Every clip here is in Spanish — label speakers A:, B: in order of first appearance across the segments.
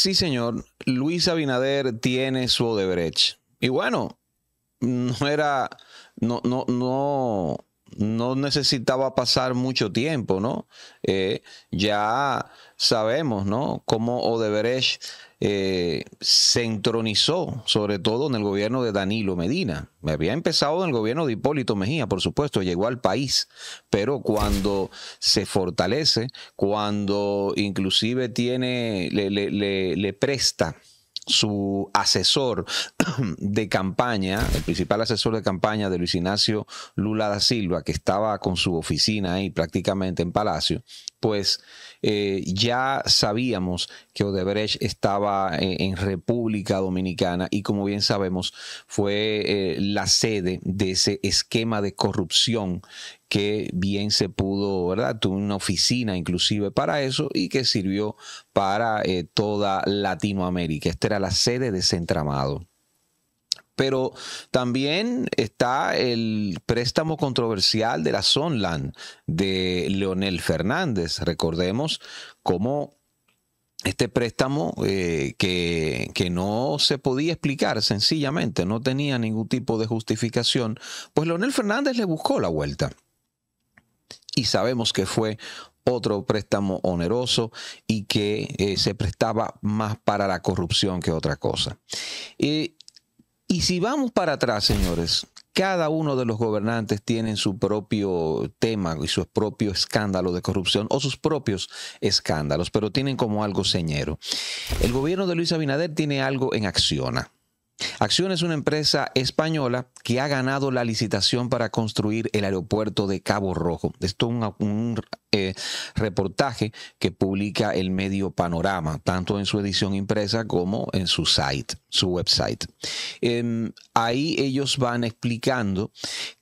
A: sí señor, Luis Abinader tiene su Odebrecht. Y bueno, no era, no, no, no, no necesitaba pasar mucho tiempo, ¿no? Eh, ya sabemos, ¿no? Cómo Odebrecht eh, se entronizó, sobre todo en el gobierno de Danilo Medina. Había empezado en el gobierno de Hipólito Mejía, por supuesto, llegó al país, pero cuando se fortalece, cuando inclusive tiene, le presta su asesor de campaña, el principal asesor de campaña de Luis Ignacio Lula da Silva, que estaba con su oficina ahí prácticamente en Palacio, pues eh, ya sabíamos que Odebrecht estaba eh, en, República Dominicana y como bien sabemos fue eh, la sede de ese esquema de corrupción que bien se pudo, ¿verdad? Tuvo una oficina inclusive para eso y que sirvió para toda Latinoamérica. Esta era la sede de ese entramado. Pero también está el préstamo controversial de la Sonland de Leonel Fernández. Recordemos cómo este préstamo eh, que, no se podía explicar sencillamente, no tenía ningún tipo de justificación, pues Leonel Fernández le buscó la vuelta. Y sabemos que fue otro préstamo oneroso y que eh, se prestaba más para la corrupción que otra cosa. Y... Eh, y si vamos para atrás, señores, cada uno de los gobernantes tiene su propio tema y su propio escándalo de corrupción o sus propios escándalos, pero tienen como algo señero. El gobierno de Luis Abinader tiene algo en Acciona. Acción es una empresa española que ha ganado la licitación para construir el aeropuerto de Cabo Rojo. Esto es un, eh, reportaje que publica el medio Panorama, tanto en su edición impresa como en su site, su website. Em, ahí ellos van explicando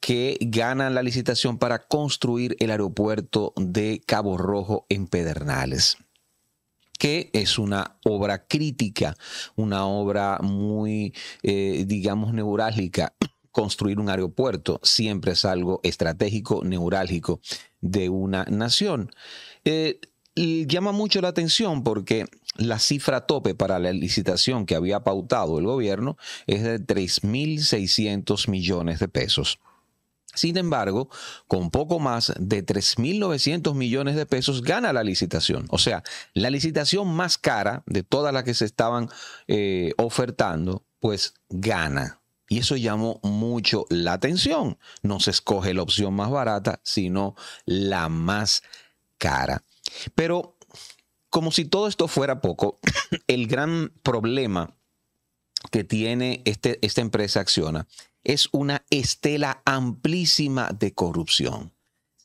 A: que ganan la licitación para construir el aeropuerto de Cabo Rojo en Pedernales que es una obra crítica, una obra muy, eh, digamos, neurálgica. Construir un aeropuerto siempre es algo estratégico, neurálgico de una nación. Eh, llama mucho la atención porque la cifra tope para la licitación que había pautado el gobierno es de 3.600 millones de pesos. Sin embargo, con poco más de 3.900 millones de pesos gana la licitación. O sea, la licitación más cara de todas las que se estaban eh, ofertando, pues gana. Y eso llamó mucho la atención. No se escoge la opción más barata, sino la más cara. Pero como si todo esto fuera poco, el gran problema que tiene este, esta empresa Acciona es una estela amplísima de corrupción.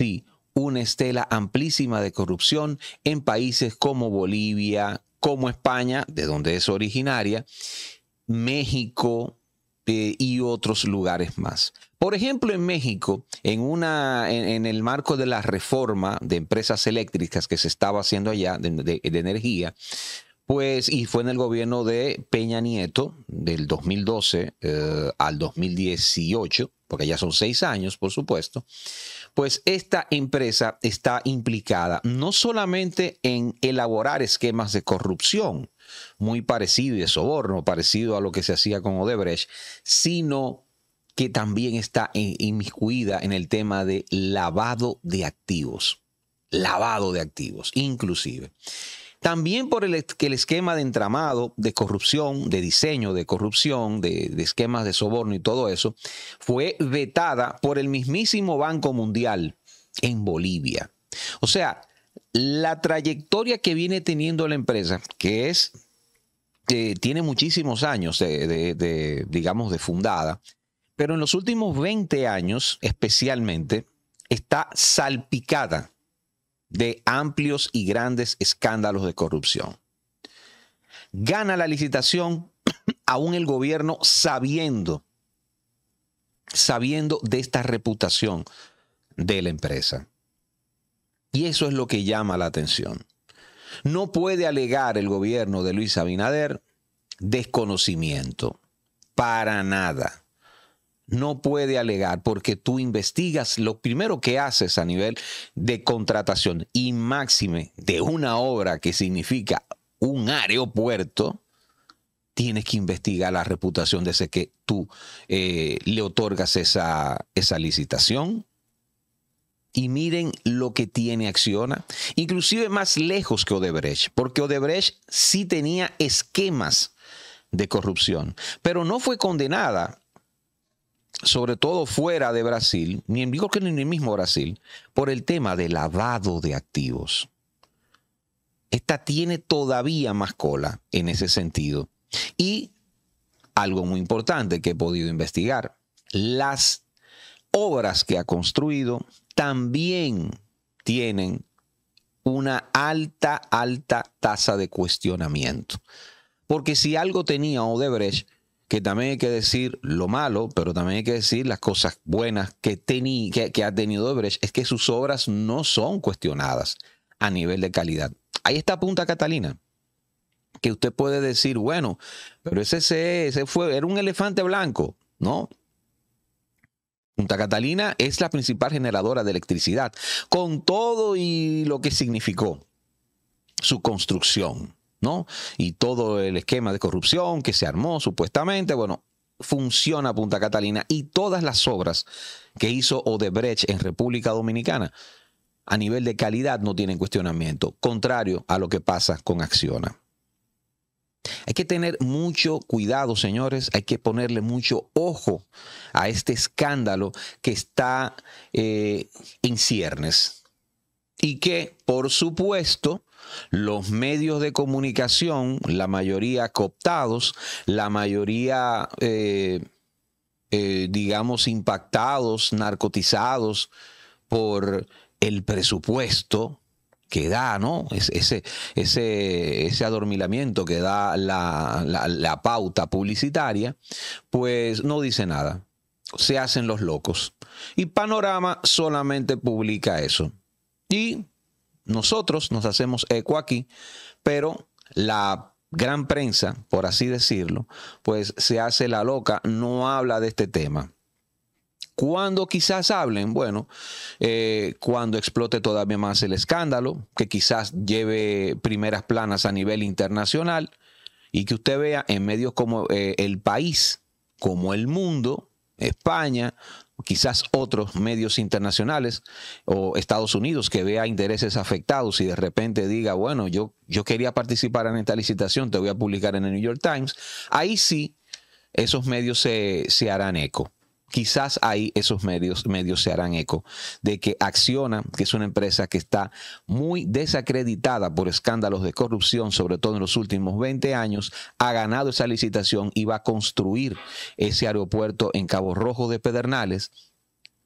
A: Sí, una estela amplísima de corrupción en países como Bolivia, como España, de donde es originaria, México eh, y otros lugares más. Por ejemplo, en México, en, una, en, el marco de la reforma de empresas eléctricas que se estaba haciendo allá, de energía, pues, y fue en el gobierno de Peña Nieto, del 2012 eh, al 2018, porque ya son seis años, por supuesto, pues esta empresa está implicada no solamente en elaborar esquemas de corrupción, muy parecido y de soborno, parecido a lo que se hacía con Odebrecht, sino que también está inmiscuida en el tema de lavado de activos, lavado de activos, inclusive. También por el, que el esquema de entramado, de corrupción, de diseño de corrupción, de, esquemas de soborno y todo eso, fue vetada por el mismísimo Banco Mundial en Bolivia. O sea, la trayectoria que viene teniendo la empresa, que es, eh, tiene muchísimos años de, digamos, de fundada, pero en los últimos 20 años especialmente, está salpicada de amplios y grandes escándalos de corrupción. Gana la licitación aún el gobierno sabiendo, sabiendo de esta reputación de la empresa. Y eso es lo que llama la atención. No puede alegar el gobierno de Luis Abinader desconocimiento, para nada no puede alegar porque tú investigas lo primero que haces a nivel de contratación y máxime de una obra que significa un aeropuerto, tienes que investigar la reputación de ese que tú eh, le otorgas esa, esa licitación. Y miren lo que tiene Acciona, inclusive más lejos que Odebrecht, porque Odebrecht sí tenía esquemas de corrupción, pero no fue condenada sobre todo fuera de Brasil, ni en que ni en el mismo Brasil, por el tema de lavado de activos. Esta tiene todavía más cola en ese sentido. Y algo muy importante que he podido investigar, las obras que ha construido también tienen una alta, alta tasa de cuestionamiento. Porque si algo tenía Odebrecht que también hay que decir lo malo, pero también hay que decir las cosas buenas que, que, ha tenido Obrecht, es que sus obras no son cuestionadas a nivel de calidad. Ahí está Punta Catalina, que usted puede decir, bueno, pero ese, ese fue, era un elefante blanco, ¿no? Punta Catalina es la principal generadora de electricidad, con todo y lo que significó su construcción. Y todo el esquema de corrupción que se armó supuestamente, bueno, funciona Punta Catalina y todas las obras que hizo Odebrecht en República Dominicana a nivel de calidad no tienen cuestionamiento, contrario a lo que pasa con Acciona. Hay que tener mucho cuidado, señores, hay que ponerle mucho ojo a este escándalo que está eh, en ciernes y que, por supuesto, los medios de comunicación, la mayoría cooptados, la mayoría, eh, eh, digamos, impactados, narcotizados por el presupuesto que da, ¿no? Ese, ese, ese adormilamiento que da la, la pauta publicitaria, pues no dice nada. Se hacen los locos. Y Panorama solamente publica eso. Y nosotros nos hacemos eco aquí, pero la gran prensa, por así decirlo, pues se hace la loca, no habla de este tema. Cuando quizás hablen? Bueno, eh, cuando explote todavía más el escándalo, que quizás lleve primeras planas a nivel internacional y que usted vea en medios como eh, El País, como El Mundo, España, quizás otros medios internacionales o Estados Unidos que vea intereses afectados y de repente diga, bueno, yo, yo quería participar en esta licitación, te voy a publicar en el New York Times, ahí sí esos medios se, se harán eco quizás ahí esos medios, medios se harán eco de que Acciona, que es una empresa que está muy desacreditada por escándalos de corrupción, sobre todo en los últimos 20 años, ha ganado esa licitación y va a construir ese aeropuerto en Cabo Rojo de Pedernales,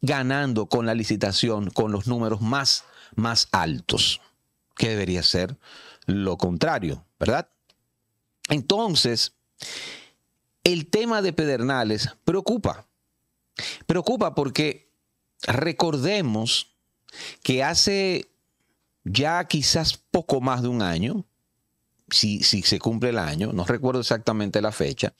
A: ganando con la licitación con los números más, más altos, que debería ser lo contrario, ¿verdad? Entonces, el tema de Pedernales preocupa Preocupa porque recordemos que hace ya quizás poco más de un año, si, si, se cumple el año, no recuerdo exactamente la fecha,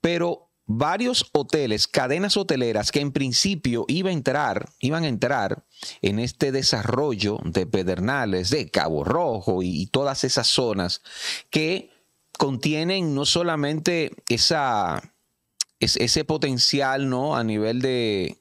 A: pero varios hoteles, cadenas hoteleras que en principio iba a entrar, iban a entrar en este desarrollo de Pedernales, de Cabo Rojo y todas esas zonas que contienen no solamente esa es, ese potencial, ¿no? A nivel de,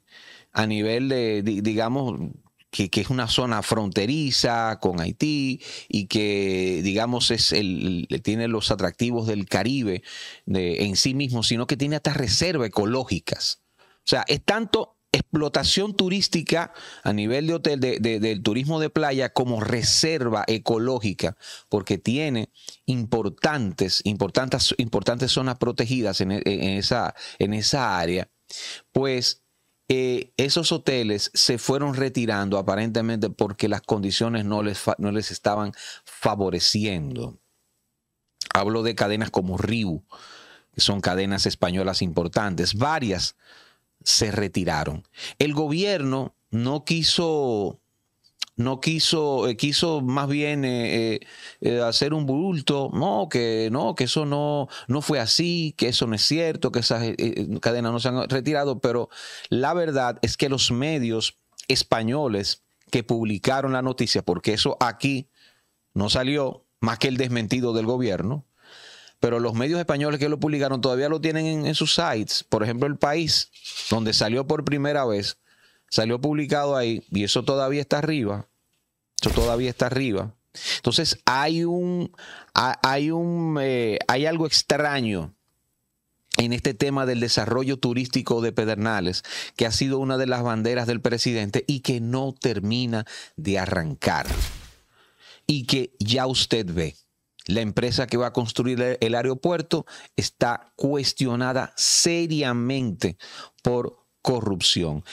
A: a nivel de, digamos, que, que, es una zona fronteriza con Haití y que, digamos, es el, tiene los atractivos del Caribe de, en sí mismo, sino que tiene hasta reservas ecológicas. O sea, es tanto explotación turística a nivel de hotel, del turismo de playa como reserva ecológica, porque tiene importantes, importantes, importantes zonas protegidas en, esa, en esa área, pues eh, esos hoteles se fueron retirando aparentemente porque las condiciones no les, no les estaban favoreciendo. Hablo de cadenas como Riu, que son cadenas españolas importantes, varias se retiraron. El gobierno no quiso, no quiso, eh, quiso más bien eh, eh, hacer un bulto, no, que no, que eso no, no fue así, que eso no es cierto, que esas cadenas no se han retirado, pero la verdad es que los medios españoles que publicaron la noticia, porque eso aquí no salió más que el desmentido del gobierno, pero los medios españoles que lo publicaron todavía lo tienen en, sus sites. Por ejemplo, El País, donde salió por primera vez, salió publicado ahí y eso todavía está arriba. Eso todavía está arriba. Entonces hay un, hay un, eh, hay algo extraño en este tema del desarrollo turístico de Pedernales, que ha sido una de las banderas del presidente y que no termina de arrancar. Y que ya usted ve. La empresa que va a construir el aeropuerto está cuestionada seriamente por corrupción.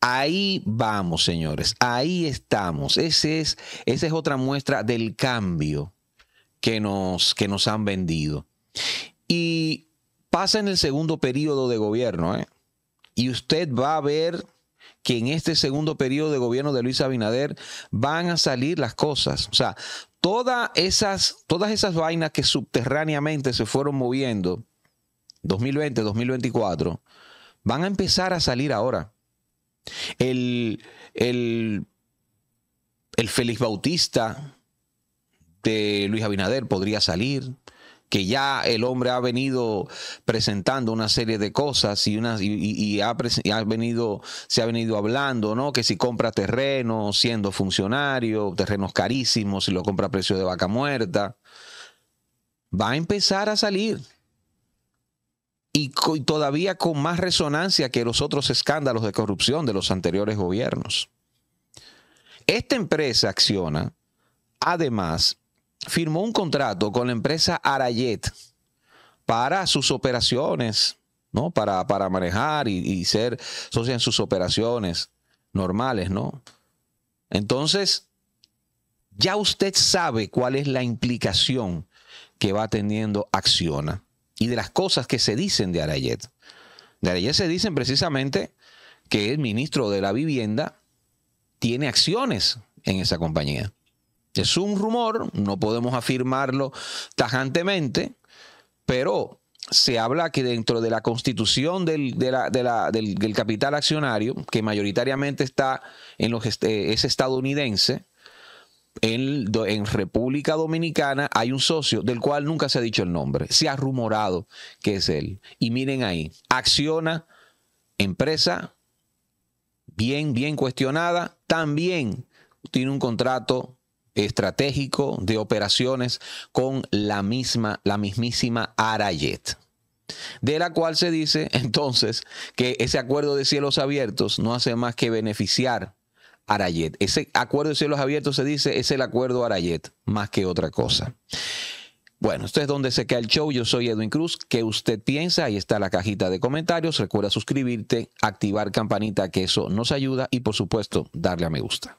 A: Ahí vamos, señores, ahí estamos. Ese es, esa es otra muestra del cambio que nos, que nos han vendido. Y pasa en el segundo periodo de gobierno, ¿eh? y usted va a ver que en este segundo periodo de gobierno de Luis Abinader van a salir las cosas. O sea, todas esas, todas esas vainas que subterráneamente se fueron moviendo, 2020, 2024, van a empezar a salir ahora. El, el, el Félix Bautista de Luis Abinader podría salir que ya el hombre ha venido presentando una serie de cosas y, y, ha, venido, se ha venido hablando, ¿no? Que si compra terreno siendo funcionario, terrenos carísimos, si lo compra a precio de vaca muerta, va a empezar a salir. y todavía con más resonancia que los otros escándalos de corrupción de los anteriores gobiernos. Esta empresa acciona, además, firmó un contrato con la empresa Arayet para sus operaciones, ¿no? Para, para manejar y, ser socia en sus operaciones normales, ¿no? Entonces, ya usted sabe cuál es la implicación que va teniendo Acciona y de las cosas que se dicen de Arayet. De Arayet se dicen precisamente que el ministro de la Vivienda tiene acciones en esa compañía. Es un rumor, no podemos afirmarlo tajantemente, pero se habla que dentro de la constitución del, del, capital accionario, que mayoritariamente está en los, eh, es estadounidense, en, en, República Dominicana hay un socio del cual nunca se ha dicho el nombre, se ha rumorado que es él. Y miren ahí, acciona empresa bien, bien cuestionada, también tiene un contrato estratégico de operaciones con la misma, la mismísima Arayet. De la cual se dice entonces que ese acuerdo de cielos abiertos no hace más que beneficiar Arayet. Ese acuerdo de cielos abiertos se dice es el acuerdo Arayet, más que otra cosa. Bueno, esto es donde se queda el show. Yo soy Edwin Cruz. ¿Qué usted piensa? Ahí está la cajita de comentarios. Recuerda suscribirte, activar campanita, que eso nos ayuda y por supuesto darle a me gusta.